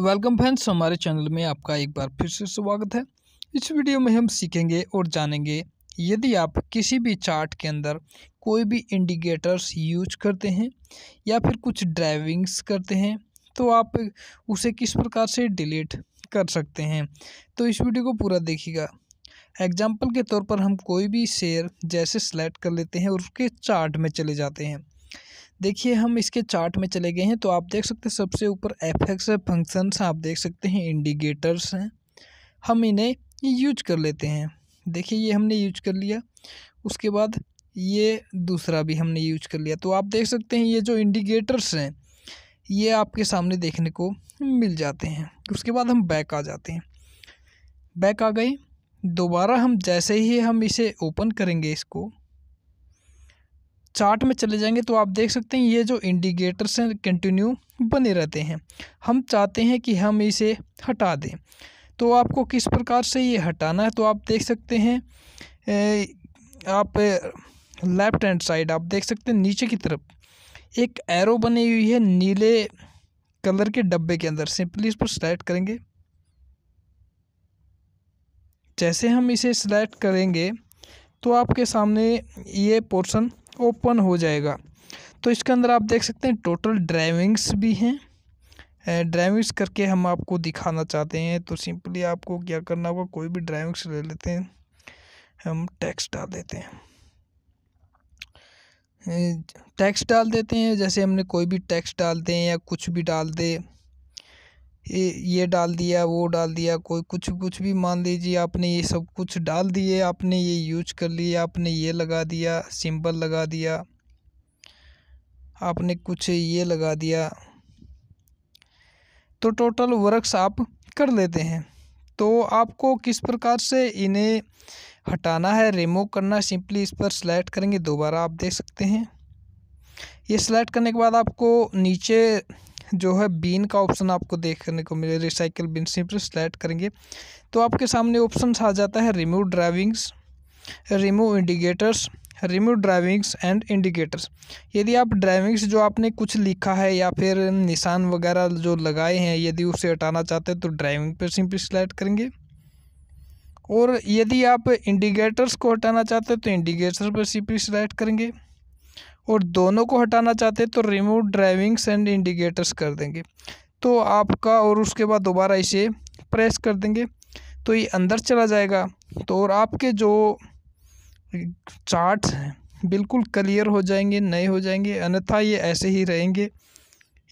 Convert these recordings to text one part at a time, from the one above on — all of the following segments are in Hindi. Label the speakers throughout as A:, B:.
A: वेलकम फ्रेंड्स हमारे चैनल में आपका एक बार फिर से स्वागत है इस वीडियो में हम सीखेंगे और जानेंगे यदि आप किसी भी चार्ट के अंदर कोई भी इंडिकेटर्स यूज करते हैं या फिर कुछ ड्राइविंग्स करते हैं तो आप उसे किस प्रकार से डिलीट कर सकते हैं तो इस वीडियो को पूरा देखिएगा एग्जाम्पल के तौर पर हम कोई भी शेयर जैसे सेलेक्ट कर लेते हैं और उसके चार्ट में चले जाते हैं देखिए हम इसके चार्ट में चले गए हैं तो आप देख सकते हैं सबसे ऊपर एफ एक्स फंक्शंस आप देख सकते हैं इंडिकेटर्स हैं हम इन्हें यूज कर लेते हैं देखिए ये हमने यूज कर लिया उसके बाद ये दूसरा भी हमने यूज कर लिया तो आप देख सकते हैं ये जो इंडिकेटर्स हैं ये आपके सामने देखने को मिल जाते हैं उसके बाद हम बैक आ जाते हैं बैक आ गए दोबारा हम जैसे ही हम इसे ओपन करेंगे इसको चार्ट में चले जाएंगे तो आप देख सकते हैं ये जो इंडिकेटर्स हैं कंटिन्यू बने रहते हैं हम चाहते हैं कि हम इसे हटा दें तो आपको किस प्रकार से ये हटाना है तो आप देख सकते हैं ए, आप लेफ्ट हैंड साइड आप देख सकते हैं नीचे की तरफ एक एरो बनी हुई है नीले कलर के डब्बे के अंदर सिंपली इस पर सिलेक्ट करेंगे जैसे हम इसे सिलेक्ट करेंगे तो आपके सामने ये पोर्शन ओपन हो जाएगा तो इसके अंदर आप देख सकते हैं टोटल ड्राइविंग्स भी हैं ड्राइविंग्स करके हम आपको दिखाना चाहते हैं तो सिंपली आपको क्या करना होगा कोई भी ड्राइविंग्स ले लेते हैं हम टैक्स डाल देते हैं टैक्स डाल देते हैं जैसे हमने कोई भी टैक्स डाल दें या कुछ भी डाल दें ये ये डाल दिया वो डाल दिया कोई कुछ कुछ भी मान लीजिए आपने ये सब कुछ डाल दिए आपने ये यूज कर लिया आपने ये लगा दिया सिंबल लगा दिया आपने कुछ ये लगा दिया तो टोटल वर्क्स आप कर लेते हैं तो आपको किस प्रकार से इन्हें हटाना है रिमूव करना सिंपली इस पर सेलेक्ट करेंगे दोबारा आप देख सकते हैं ये सेलेक्ट करने के बाद आपको नीचे जो है बीन का ऑप्शन आपको देखने को मिले रिसाइकिल बिन सिंपल सेलेक्ट करेंगे तो आपके सामने ऑप्शन आ जाता है remove drawings remove indicators remove drawings and indicators यदि आप ड्राइविंग्स जो आपने कुछ लिखा है या फिर निशान वगैरह जो लगाए हैं यदि उसे हटाना चाहते हैं तो ड्राइविंग पर सिंपल सेलेक्ट करेंगे और यदि आप इंडिकेटर्स को हटाना चाहते हैं तो इंडिकेटर पर सिंपली सेलेक्ट करेंगे और दोनों को हटाना चाहते हैं तो रिमूव ड्राइविंग्स एंड इंडिकेटर्स कर देंगे तो आपका और उसके बाद दोबारा इसे प्रेस कर देंगे तो ये अंदर चला जाएगा तो और आपके जो चार्ट्स हैं बिल्कुल क्लियर हो जाएंगे नए हो जाएंगे अन्यथा ये ऐसे ही रहेंगे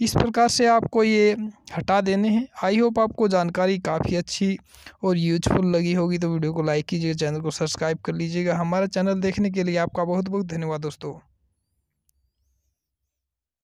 A: इस प्रकार से आपको ये हटा देने हैं आई होप आपको जानकारी काफ़ी अच्छी और यूजफुल लगी होगी तो वीडियो को लाइक कीजिएगा चैनल को सब्सक्राइब कर लीजिएगा हमारा चैनल देखने के लिए आपका बहुत बहुत धन्यवाद दोस्तों